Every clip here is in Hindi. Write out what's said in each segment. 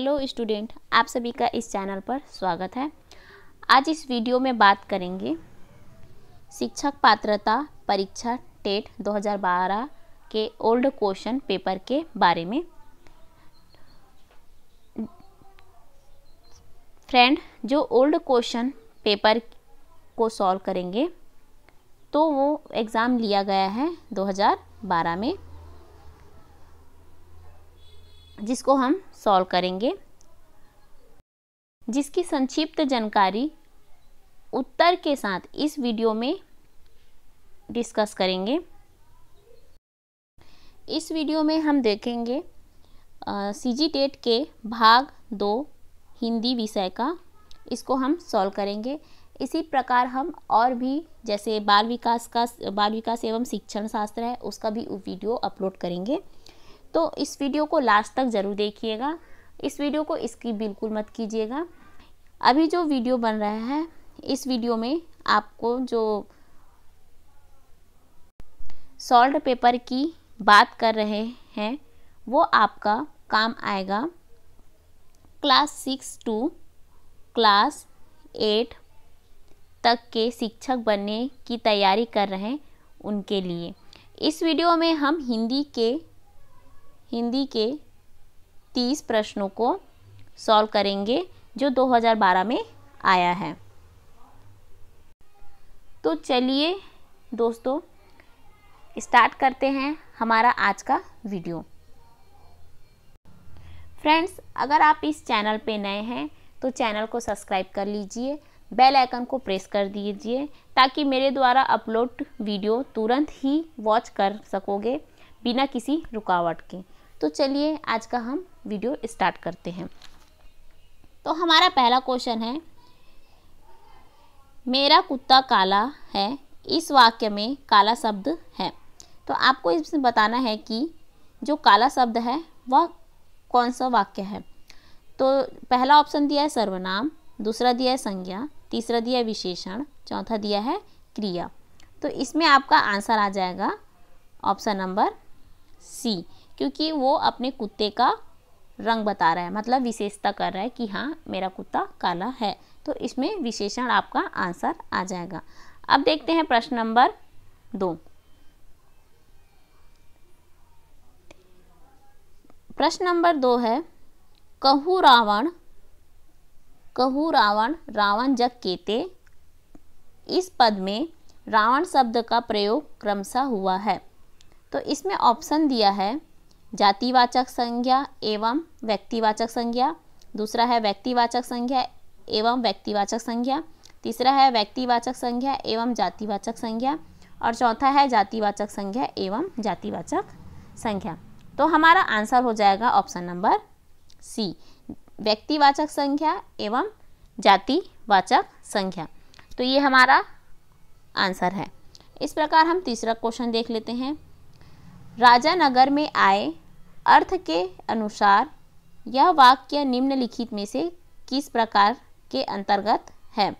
हेलो स्टूडेंट आप सभी का इस चैनल पर स्वागत है आज इस वीडियो में बात करेंगे शिक्षक पात्रता परीक्षा टेट 2012 के ओल्ड क्वेश्चन पेपर के बारे में फ्रेंड जो ओल्ड क्वेश्चन पेपर को सॉल्व करेंगे तो वो एग्ज़ाम लिया गया है 2012 में जिसको हम सॉल्व करेंगे जिसकी संक्षिप्त जानकारी उत्तर के साथ इस वीडियो में डिस्कस करेंगे इस वीडियो में हम देखेंगे सी जी टेट के भाग दो हिंदी विषय का इसको हम सॉल्व करेंगे इसी प्रकार हम और भी जैसे बाल विकास का बाल विकास एवं शिक्षण शास्त्र है उसका भी वीडियो अपलोड करेंगे तो इस वीडियो को लास्ट तक ज़रूर देखिएगा इस वीडियो को इसकी बिल्कुल मत कीजिएगा अभी जो वीडियो बन रहा है इस वीडियो में आपको जो सॉल्ट पेपर की बात कर रहे हैं वो आपका काम आएगा class six to class eight तक के शिक्षक बनने की तैयारी कर रहे हैं उनके लिए इस वीडियो में हम हिंदी के हिंदी के तीस प्रश्नों को सॉल्व करेंगे जो 2012 में आया है तो चलिए दोस्तों स्टार्ट करते हैं हमारा आज का वीडियो फ्रेंड्स अगर आप इस चैनल पे नए हैं तो चैनल को सब्सक्राइब कर लीजिए बेल आइकन को प्रेस कर दीजिए ताकि मेरे द्वारा अपलोड वीडियो तुरंत ही वॉच कर सकोगे बिना किसी रुकावट के तो चलिए आज का हम वीडियो स्टार्ट करते हैं तो हमारा पहला क्वेश्चन है मेरा कुत्ता काला है इस वाक्य में काला शब्द है तो आपको इसमें बताना है कि जो काला शब्द है वह कौन सा वाक्य है तो पहला ऑप्शन दिया है सर्वनाम दूसरा दिया है संज्ञा तीसरा दिया है विशेषण चौथा दिया है क्रिया तो इसमें आपका आंसर आ जाएगा ऑप्शन नंबर सी क्योंकि वो अपने कुत्ते का रंग बता रहा है मतलब विशेषता कर रहा है कि हाँ मेरा कुत्ता काला है तो इसमें विशेषण आपका आंसर आ जाएगा अब देखते हैं प्रश्न नंबर दो प्रश्न नंबर दो है कहू रावण कहू रावण रावण जग केते इस पद में रावण शब्द का प्रयोग क्रमशः हुआ है तो इसमें ऑप्शन दिया है जातिवाचक संज्ञा एवं व्यक्तिवाचक संज्ञा दूसरा है व्यक्तिवाचक संज्ञा एवं व्यक्तिवाचक संज्ञा तीसरा है व्यक्तिवाचक संज्ञा एवं जातिवाचक संज्ञा और चौथा है जातिवाचक संज्ञा एवं जातिवाचक संज्ञा तो हमारा आंसर हो जाएगा ऑप्शन नंबर सी व्यक्तिवाचक संख्या एवं जातिवाचक संख्या तो ये हमारा आंसर है इस प्रकार हम तीसरा क्वेश्चन देख लेते हैं राजा नगर में आए अर्थ के अनुसार यह वाक्य निम्नलिखित में से किस प्रकार के अंतर्गत है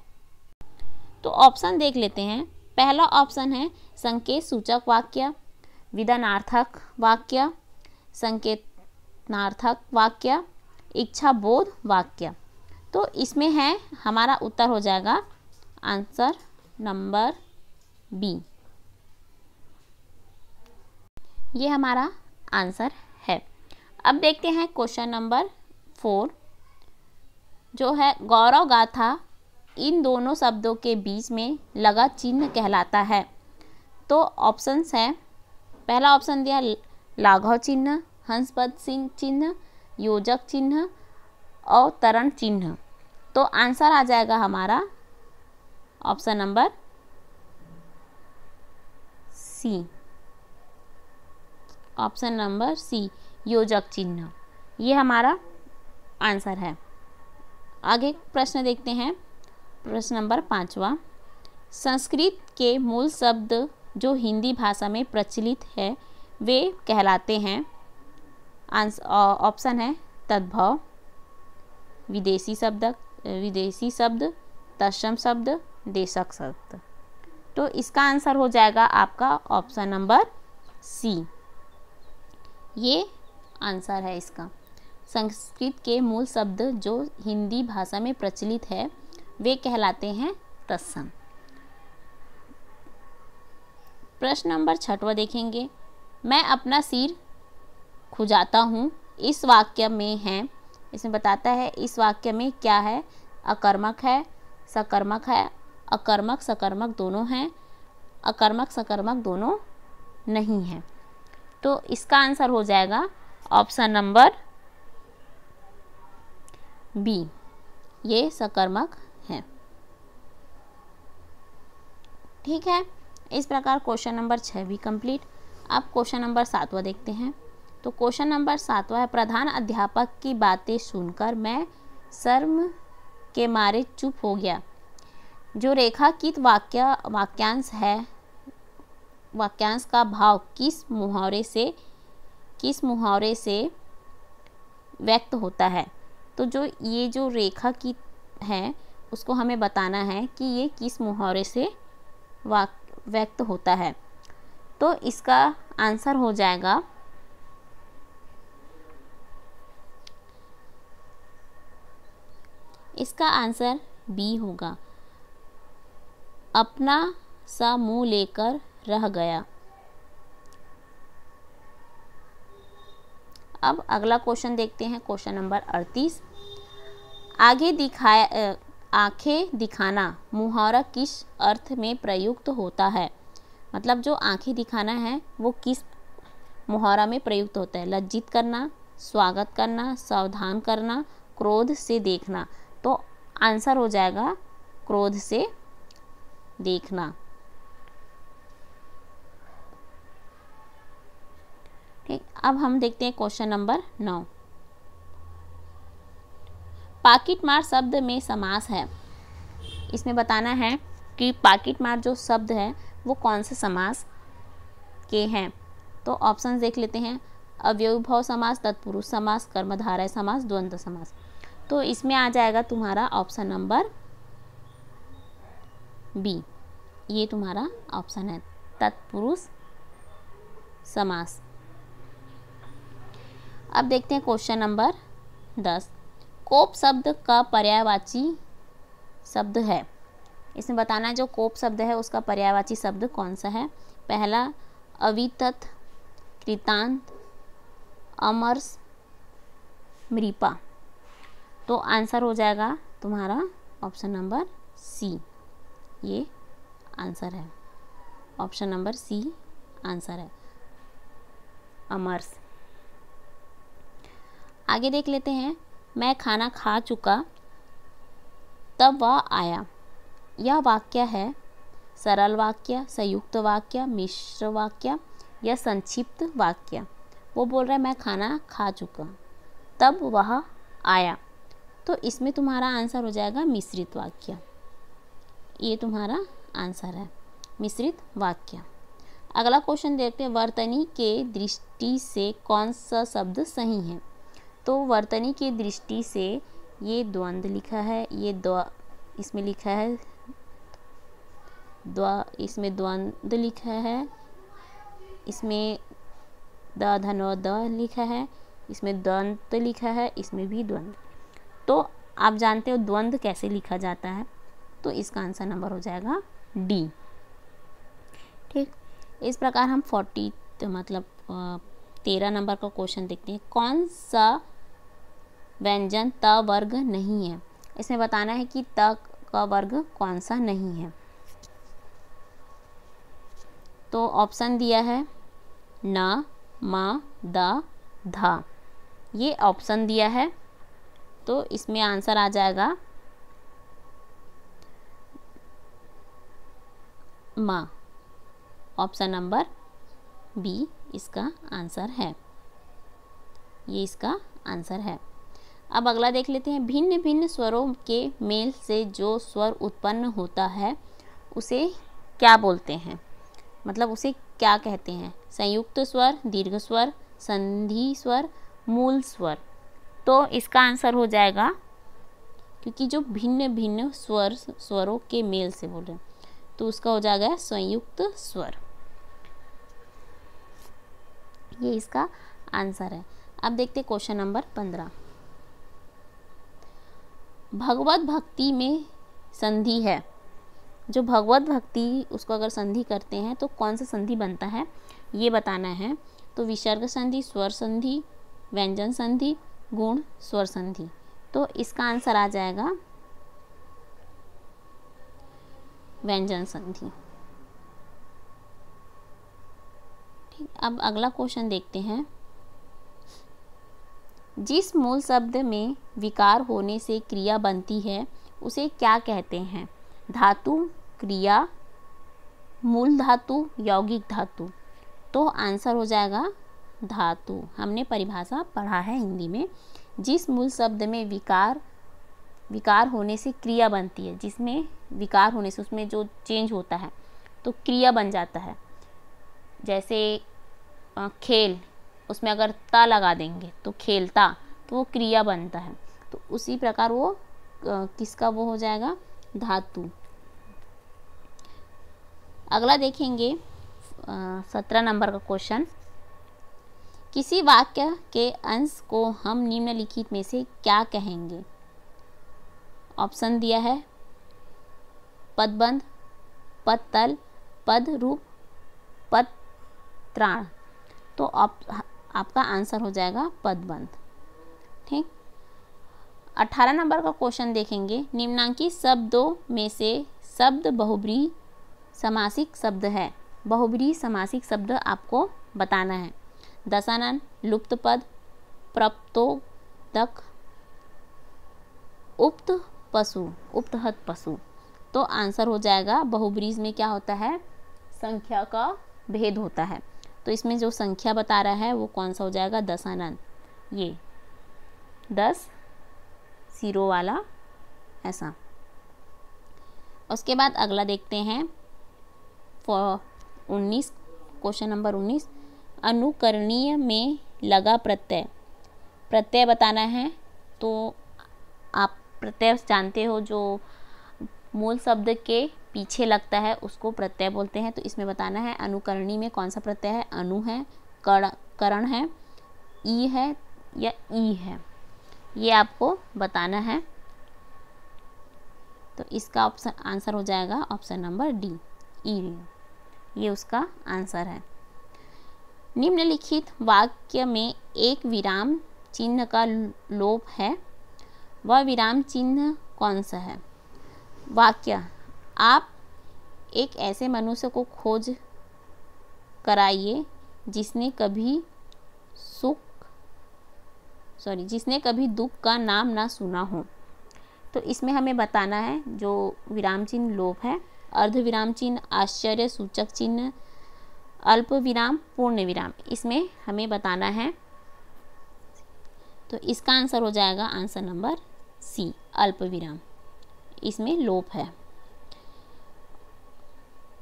तो ऑप्शन देख लेते हैं पहला ऑप्शन है संकेत सूचक वाक्य विधानार्थक वाक्य संकेतनार्थक वाक्य इच्छा बोध वाक्य तो इसमें है हमारा उत्तर हो जाएगा आंसर नंबर बी ये हमारा आंसर अब देखते हैं क्वेश्चन नंबर फोर जो है गौरव गाथा इन दोनों शब्दों के बीच में लगा चिन्ह कहलाता है तो ऑप्शंस हैं पहला ऑप्शन दिया लाघव चिन्ह हंसपद सिंह चिन्ह योजक चिन्ह और तरण चिन्ह तो आंसर आ जाएगा हमारा option number C option number C योजक चिन्ह ये हमारा आंसर है आगे प्रश्न देखते हैं प्रश्न नंबर पाँचवा संस्कृत के मूल शब्द जो हिंदी भाषा में प्रचलित है वे कहलाते हैं ऑप्शन है तद्भव विदेशी शब्द विदेशी शब्द तस्म शब्द देशक शब्द तो इसका आंसर हो जाएगा आपका ऑप्शन नंबर सी ये आंसर है इसका संस्कृत के मूल शब्द जो हिंदी भाषा में प्रचलित है वे कहलाते हैं तत्सम प्रश्न नंबर छठवा देखेंगे मैं अपना सिर खुजाता हूँ इस वाक्य में है इसमें बताता है इस वाक्य में क्या है अकर्मक है सकर्मक है अकर्मक सकर्मक दोनों हैं अकर्मक सकर्मक दोनों नहीं हैं तो इसका आंसर हो जाएगा ऑप्शन नंबर बी ये सकर्मक है ठीक है इस प्रकार क्वेश्चन नंबर छः भी कंप्लीट अब क्वेश्चन नंबर सातवा देखते हैं तो क्वेश्चन नंबर सातवा है प्रधान अध्यापक की बातें सुनकर मैं शर्म के मारे चुप हो गया जो रेखाकित वाक्य वाक्यांश है वाक्यांश का भाव किस मुहावरे से किस मुहावरे से व्यक्त होता है तो जो ये जो रेखा की है उसको हमें बताना है कि ये किस मुहावरे से वाक व्यक्त होता है तो इसका आंसर हो जाएगा इसका आंसर बी होगा अपना सा मुंह लेकर रह गया अब अगला क्वेश्चन देखते हैं क्वेश्चन नंबर अड़तीस आगे दिखाया आंखें दिखाना मुहावरा किस अर्थ में प्रयुक्त होता है मतलब जो आंखें दिखाना है वो किस मुहावरा में प्रयुक्त होता है लज्जित करना स्वागत करना सावधान करना क्रोध से देखना तो आंसर हो जाएगा क्रोध से देखना ओके अब हम देखते हैं क्वेश्चन नंबर नौ पाकिट मार शब्द में समास है इसमें बताना है कि पाकिट मार जो शब्द है वो कौन से समास के हैं तो ऑप्शन देख लेते हैं अव्यवभाव समास तत्पुरुष समास कर्मधारय समास द्वंद समास तो इसमें आ जाएगा तुम्हारा ऑप्शन नंबर बी ये तुम्हारा ऑप्शन है तत्पुरुष समास अब देखते हैं क्वेश्चन नंबर दस कोप शब्द का पर्यायवाची शब्द है इसमें बताना है जो कोप शब्द है उसका पर्यायवाची शब्द कौन सा है पहला अवितत कृतांत अमर्स मृपा तो आंसर हो जाएगा तुम्हारा ऑप्शन नंबर सी ये आंसर है ऑप्शन नंबर सी आंसर है अमर्स आगे देख लेते हैं मैं खाना खा चुका तब वह आया यह वाक्य है सरल वाक्य संयुक्त वाक्य मिश्र वाक्य या संक्षिप्त वाक्य वो बोल रहा है मैं खाना खा चुका तब वह आया तो इसमें तुम्हारा आंसर हो जाएगा मिश्रित वाक्य ये तुम्हारा आंसर है मिश्रित वाक्य अगला क्वेश्चन देखते हैं वर्तनी के दृष्टि से कौन सा शब्द सही है तो वर्तनी की दृष्टि से ये द्वंद्व लिखा है ये द्व इसमें लिखा है द्वा इसमें द्वंद्व लिखा है इसमें द धनो द लिखा है इसमें द्वंद्व लिखा है इसमें भी द्वंद्व तो आप जानते हो द्वंद्व कैसे लिखा जाता है तो इसका आंसर नंबर हो जाएगा डी ठीक इस प्रकार हम फोर्टी तो मतलब तेरह नंबर का क्वेश्चन देखते हैं कौन सा व्यंजन त वर्ग नहीं है इसमें बताना है कि त का वर्ग कौन सा नहीं है तो ऑप्शन दिया है न मा द धा ये ऑप्शन दिया है तो इसमें आंसर आ जाएगा म ऑप्शन नंबर बी इसका आंसर है ये इसका आंसर है अब अगला देख लेते हैं भिन्न भिन्न स्वरों के मेल से जो स्वर उत्पन्न होता है उसे क्या बोलते हैं मतलब उसे क्या कहते हैं संयुक्त स्वर दीर्घ स्वर संधि स्वर मूल स्वर तो इसका आंसर हो जाएगा क्योंकि जो भिन्न भिन्न स्वर स्वरों के मेल से बोल रहे हैं तो उसका हो जाएगा संयुक्त स्वर ये इसका आंसर है अब देखते क्वेश्चन नंबर पंद्रह भगवत भक्ति में संधि है जो भगवत भक्ति उसको अगर संधि करते हैं तो कौन सा संधि बनता है ये बताना है तो विसर्ग संधि स्वर संधि व्यंजन संधि गुण स्वर संधि तो इसका आंसर आ जाएगा व्यंजन संधि ठीक अब अगला क्वेश्चन देखते हैं जिस मूल शब्द में विकार होने से क्रिया बनती है उसे क्या कहते हैं धातु क्रिया मूल धातु यौगिक धातु तो आंसर हो जाएगा धातु हमने परिभाषा पढ़ा है हिंदी में जिस मूल शब्द में विकार विकार होने से क्रिया बनती है जिसमें विकार होने से उसमें जो चेंज होता है तो क्रिया बन जाता है जैसे खेल उसमें अगर ता लगा देंगे तो खेलता तो वो क्रिया बनता है तो उसी प्रकार वो किसका वो हो जाएगा धातु अगला देखेंगे सत्रह नंबर का क्वेश्चन किसी वाक्य के अंश को हम निम्नलिखित में से क्या कहेंगे ऑप्शन दिया है पदबंध पद तल पद रूप पद त्राण तो आपका आंसर हो जाएगा पदबंध ठीक अठारह नंबर का क्वेश्चन देखेंगे निम्नांकित शब्दों में से शब्द बहुब्री समासिक शब्द है बहुब्री समासिक शब्द आपको बताना है दशानन लुप्त पद प्रप्तोदक उप्त पशु उप्तहत पशु तो आंसर हो जाएगा बहुब्रीज में क्या होता है संख्या का भेद होता है तो इसमें जो संख्या बता रहा है वो कौन सा हो जाएगा दस अनंत ये दस सीरो वाला ऐसा उसके बाद अगला देखते हैं फॉर उन्नीस क्वेश्चन नंबर उन्नीस अनुकरणीय में लगा प्रत्यय प्रत्यय बताना है तो आप प्रत्यय जानते हो जो मूल शब्द के पीछे लगता है उसको प्रत्यय बोलते हैं तो इसमें बताना है अनुकरणी में कौन सा प्रत्यय है अनु है कर करण है ई है या ई है ये आपको बताना है तो इसका ऑप्शन आंसर हो जाएगा ऑप्शन नंबर डी ई ये उसका आंसर है निम्नलिखित वाक्य में एक विराम चिन्ह का लोप है वह विराम चिन्ह कौन सा है वाक्य आप एक ऐसे मनुष्य को खोज कराइए जिसने कभी सुख सॉरी जिसने कभी दुख का नाम ना सुना हो तो इसमें हमें बताना है जो विराम चिन्ह लोभ है अर्ध विराम चिन्ह आश्चर्य सूचक चिन्ह अल्प विराम पूर्ण विराम इसमें हमें बताना है तो इसका आंसर हो जाएगा आंसर नंबर सी अल्प विराम इसमें लोप है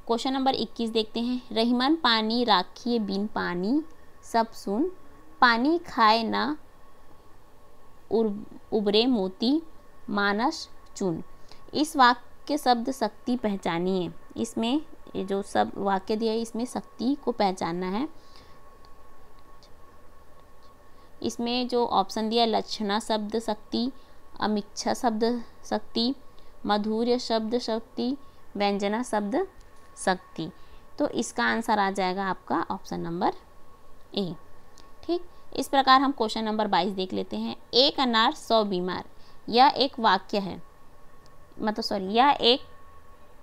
क्वेश्चन नंबर 21 देखते हैं रहीमन पानी राखिए बिन पानी सब सुन पानी खाए ना उबरे मोती मानस चुन इस वाक्य शब्द शक्ति पहचानी है इसमें जो सब वाक्य दिया है इसमें शक्ति को पहचानना है इसमें जो ऑप्शन दिया लक्षणा शब्द शक्ति अमिच्छा शब्द शक्ति मधुर्य शब्द शक्ति व्यंजना शब्द सकती तो इसका आंसर आ जाएगा आपका ऑप्शन नंबर ए ठीक इस प्रकार हम क्वेश्चन नंबर बाईस देख लेते हैं एक अनार सौ बीमार यह एक वाक्य है मतलब सॉरी यह एक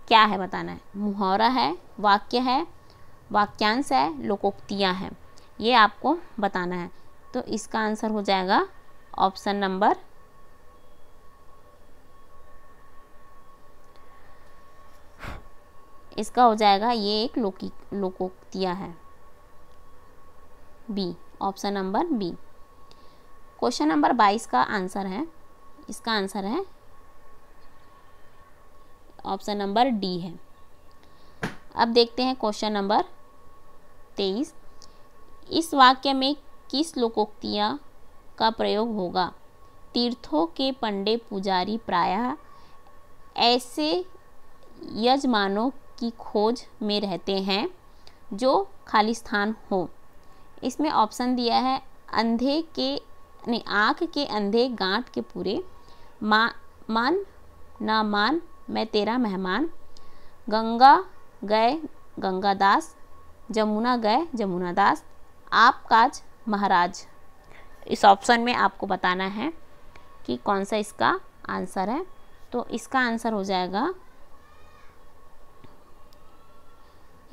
क्या है बताना है मुहावरा है वाक्य है वाक्यांश है लोकोक्तियाँ हैं ये आपको बताना है तो इसका आंसर हो जाएगा ऑप्शन नंबर इसका हो जाएगा ये एक लोकी लोकोक्तिया है B option number B question number बाईस का आंसर है इसका आंसर है ऑप्शन नंबर डी है अब देखते हैं क्वेश्चन नंबर तेईस इस वाक्य में किस लोकोक्तिया का प्रयोग होगा तीर्थों के पंडे पुजारी प्रायः ऐसे यजमानों की खोज में रहते हैं जो स्थान हो इसमें ऑप्शन दिया है अंधे के नहीं आँख के अंधे गांठ के पूरे मा मान ना मान मैं तेरा मेहमान गंगा गए गंगा दास जमुना गए जमुना दास आप काज महाराज इस ऑप्शन में आपको बताना है कि कौन सा इसका आंसर है तो इसका आंसर हो जाएगा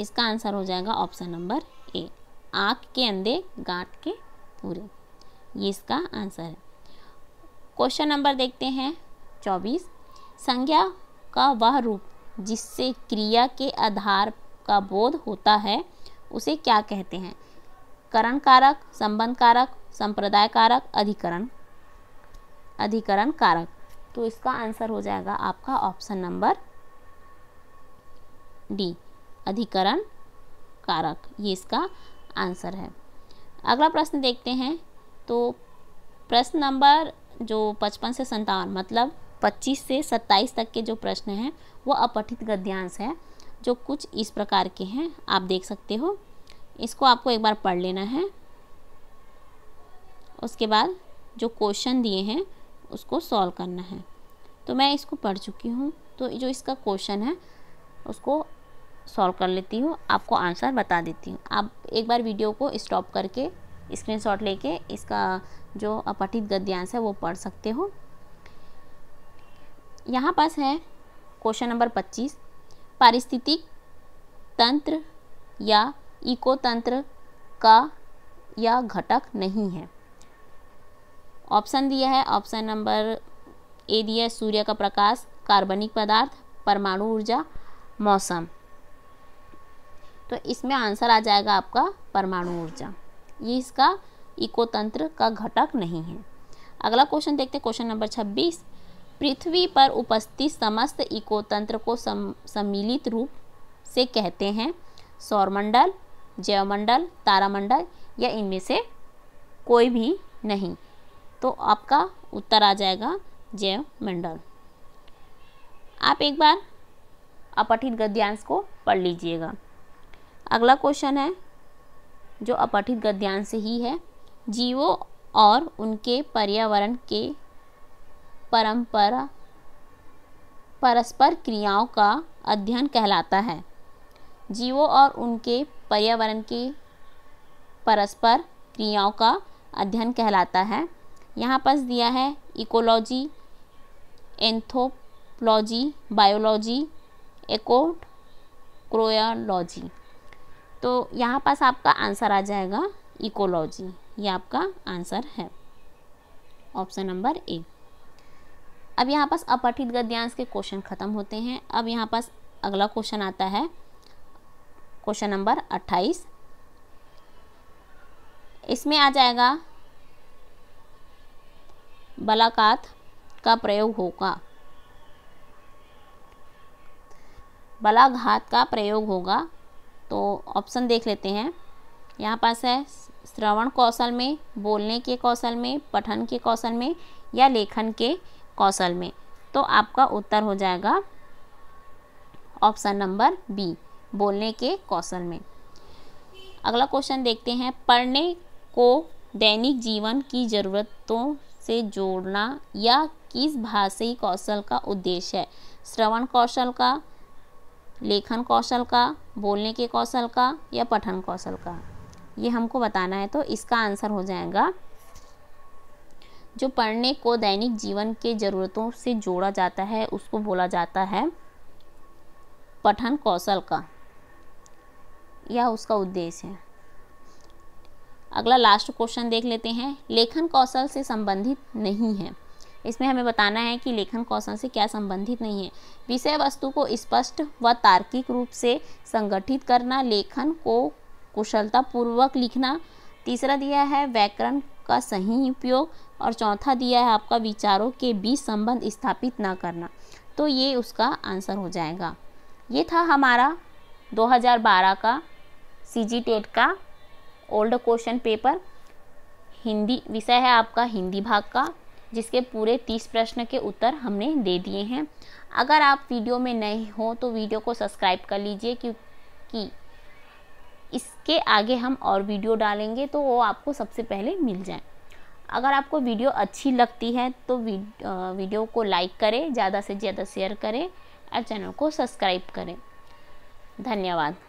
इसका आंसर हो जाएगा ऑप्शन नंबर ए आँख के अंधे गांठ के पूरे ये इसका आंसर है क्वेश्चन नंबर देखते हैं चौबीस संज्ञा का वह रूप जिससे क्रिया के आधार का बोध होता है उसे क्या कहते हैं करण कारक संबंध कारक संप्रदाय कारक अधिकरण अधिकरण कारक तो इसका आंसर हो जाएगा आपका ऑप्शन नंबर डी अधिकरण कारक ये इसका आंसर है अगला प्रश्न देखते हैं तो प्रश्न नंबर जो पचपन से संतावन मतलब पच्चीस से सत्ताईस तक के जो प्रश्न हैं वो अपठित गद्यांश है जो कुछ इस प्रकार के हैं आप देख सकते हो इसको आपको एक बार पढ़ लेना है उसके बाद जो क्वेश्चन दिए हैं उसको सॉल्व करना है तो मैं इसको पढ़ चुकी हूँ तो जो इसका क्वेश्चन है उसको सॉल्व कर लेती हूँ आपको आंसर बता देती हूँ आप एक बार वीडियो को स्टॉप करके स्क्रीनशॉट लेके इसका जो अपठित गद्यांश है वो पढ़ सकते हो यहाँ पास है क्वेश्चन नंबर पच्चीस पारिस्थितिक तंत्र या इको तंत्र का या घटक नहीं है ऑप्शन दिया है ऑप्शन नंबर ए दिया है सूर्य का प्रकाश कार्बनिक पदार्थ परमाणु ऊर्जा मौसम तो इसमें आंसर आ जाएगा आपका परमाणु ऊर्जा ये इसका इकोतंत्र का घटक नहीं है अगला क्वेश्चन देखते हैं क्वेश्चन नंबर छब्बीस पृथ्वी पर उपस्थित समस्त इकोतंत्र को सम, सम्मिलित रूप से कहते हैं सौरमंडल जैवमंडल तारामंडल या इनमें से कोई भी नहीं तो आपका उत्तर आ जाएगा जैवमंडल आप एक बार अपठित गद्यांश को पढ़ लीजिएगा अगला क्वेश्चन है जो अपठित गद्यांश ही है जीवों और उनके पर्यावरण के परंपरा परस्पर क्रियाओं का अध्ययन कहलाता है जीवों और उनके पर्यावरण के परस्पर क्रियाओं का अध्ययन कहलाता है यहाँ पर दिया है इकोलॉजी एंथोपोलॉजी बायोलॉजी एकोट क्रोयालॉजी तो यहाँ पास आपका आंसर आ जाएगा इकोलॉजी ये आपका आंसर है ऑप्शन नंबर ए अब यहाँ पास अपठित गद्यांश के क्वेश्चन ख़त्म होते हैं अब यहाँ पास अगला क्वेश्चन आता है क्वेश्चन नंबर अट्ठाईस इसमें आ जाएगा बलाकात का प्रयोग होगा बलाघात का प्रयोग होगा तो ऑप्शन देख लेते हैं यहाँ पास है श्रवण कौशल में बोलने के कौशल में पठन के कौशल में या लेखन के कौशल में तो आपका उत्तर हो जाएगा ऑप्शन नंबर बी बोलने के कौशल में अगला क्वेश्चन देखते हैं पढ़ने को दैनिक जीवन की ज़रूरतों से जोड़ना या किस भाषाई कौशल का उद्देश्य है श्रवण कौशल का लेखन कौशल का बोलने के कौशल का या पठन कौशल का ये हमको बताना है तो इसका आंसर हो जाएगा जो पढ़ने को दैनिक जीवन के ज़रूरतों से जोड़ा जाता है उसको बोला जाता है पठन कौशल का या उसका उद्देश्य है अगला लास्ट क्वेश्चन देख लेते हैं लेखन कौशल से संबंधित नहीं है इसमें हमें बताना है कि लेखन कौशल से क्या संबंधित नहीं है विषय वस्तु को स्पष्ट व तार्किक रूप से संगठित करना लेखन को कुशलतापूर्वक लिखना तीसरा दिया है व्याकरण का सही उपयोग और चौथा दिया है आपका विचारों के बीच संबंध स्थापित ना करना तो ये उसका आंसर हो जाएगा ये था हमारा 2012 का सी जी टेट का ओल्ड क्वेश्चन पेपर हिंदी विषय है आपका हिंदी भाग का जिसके पूरे तीस प्रश्न के उत्तर हमने दे दिए हैं अगर आप वीडियो में नए हो तो वीडियो को सब्सक्राइब कर लीजिए क्योंकि इसके आगे हम और वीडियो डालेंगे तो वो आपको सबसे पहले मिल जाए अगर आपको वीडियो अच्छी लगती है तो वीडियो को लाइक करें ज़्यादा से ज़्यादा शेयर करें और चैनल को सब्सक्राइब करें धन्यवाद